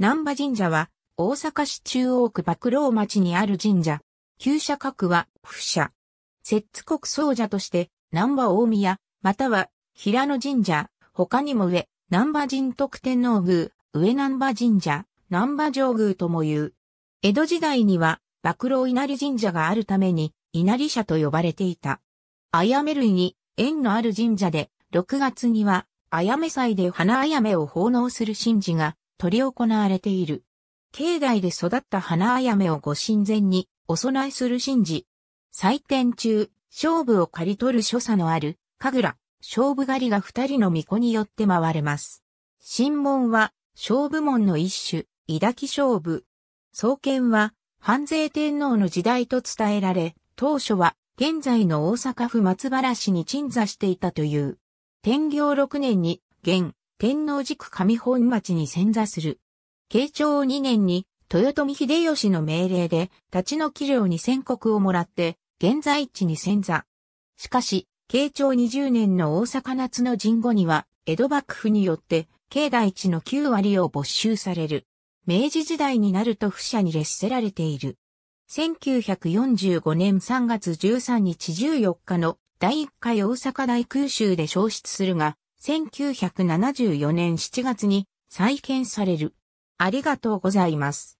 南波神社は、大阪市中央区幕老町にある神社。旧社格は、不社。摂津国総社として、南波大宮、または、平野神社、他にも上、南波神徳天皇宮、上南波神社、南波上宮とも言う。江戸時代には、幕老稲荷神社があるために、稲荷社と呼ばれていた。あやめ類に、縁のある神社で、6月には、あやめ祭で花あやめを奉納する神事が執り行われている。境内で育った花あやめをご神前にお供えする神事。祭典中、勝負を刈り取る所作のある、神楽、勝負狩りが二人の巫女によって回れます。神門は、勝負門の一種、伊抱き勝負。創建は、藩税天皇の時代と伝えられ、当初は、現在の大阪府松原市に鎮座していたという。天行六年に、現、天皇寺区上本町に潜座する。慶長2年に、豊臣秀吉の命令で、立ち退き料に宣告をもらって、現在地に潜座。しかし、慶長20年の大阪夏の神後には、江戸幕府によって、境内地の9割を没収される。明治時代になると不社に列せられている。1945年3月13日14日の第1回大阪大空襲で消失するが、1974年7月に再建される。ありがとうございます。